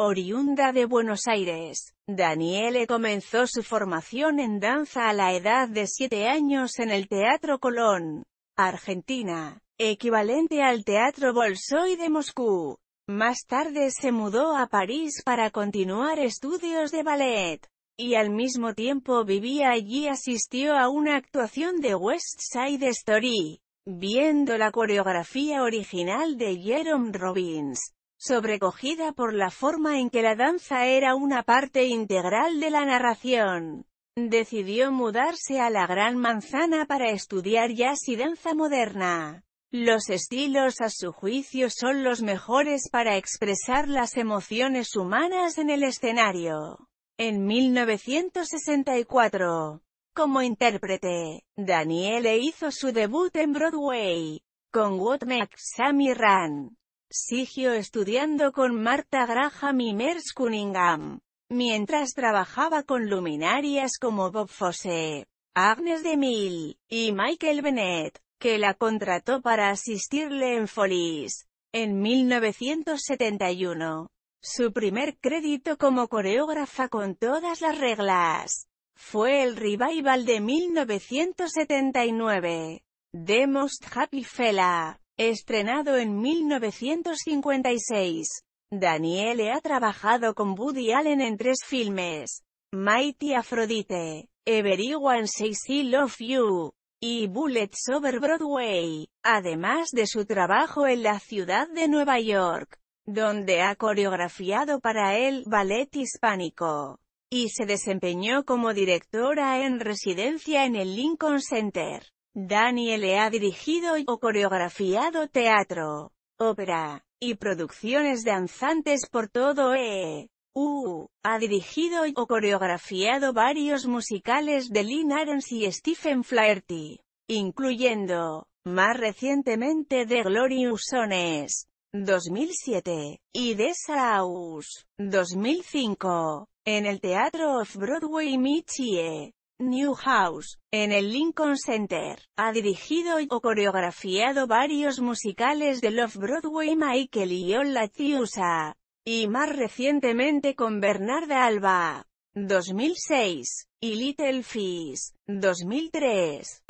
Oriunda de Buenos Aires, Daniele comenzó su formación en danza a la edad de siete años en el Teatro Colón, Argentina, equivalente al Teatro Bolsoy de Moscú. Más tarde se mudó a París para continuar estudios de ballet, y al mismo tiempo vivía allí asistió a una actuación de West Side Story, viendo la coreografía original de Jerome Robbins sobrecogida por la forma en que la danza era una parte integral de la narración. Decidió mudarse a la Gran Manzana para estudiar jazz y danza moderna. Los estilos a su juicio son los mejores para expresar las emociones humanas en el escenario. En 1964, como intérprete, Daniele hizo su debut en Broadway, con What Makes Sammy Run siguió estudiando con Marta Graham y Merce Cunningham. Mientras trabajaba con luminarias como Bob Fosse, Agnes de Mille y Michael Bennett, que la contrató para asistirle en Folies. En 1971, su primer crédito como coreógrafa con todas las reglas fue el revival de 1979, The Most Happy Fella. Estrenado en 1956, Daniele ha trabajado con Woody Allen en tres filmes, Mighty Aphrodite, Everyone Says I Love You, y Bullets Over Broadway, además de su trabajo en la ciudad de Nueva York, donde ha coreografiado para el ballet hispánico, y se desempeñó como directora en residencia en el Lincoln Center. Daniel ha dirigido o coreografiado teatro, ópera, y producciones danzantes por todo E. U. Ha dirigido o coreografiado varios musicales de Lynn Arons y Stephen Flaherty, incluyendo, más recientemente The Glorious Usones, 2007, y The 2005, en el Teatro of broadway Michie. Newhouse, en el Lincoln Center, ha dirigido o coreografiado varios musicales de Love broadway Michael y John Tiusa, y más recientemente con Bernarda Alba, 2006, y Little Fish, 2003.